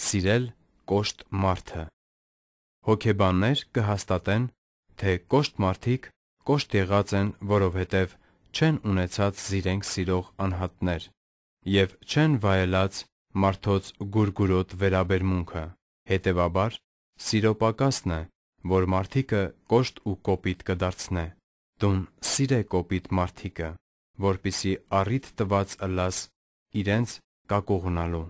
սիրել կոշտ մարդը։ Հոգեբաններ կհաստատեն, թե կոշտ մարդիկ կոշտ եղած են, որովհետև չեն ունեցած զիրենք սիրող անհատներ և չեն վայելած մարդոց գուրգուրոտ վերաբերմունքը։ Հետևաբար, սիրո պակասն է, որ մարդիկը կոշտ ու կոպիտ կդարձնե։ Տուն սիրե կոպիտ մարդիկը, որպիսի առիթ տված ըլլաս իրենց կակողնալու։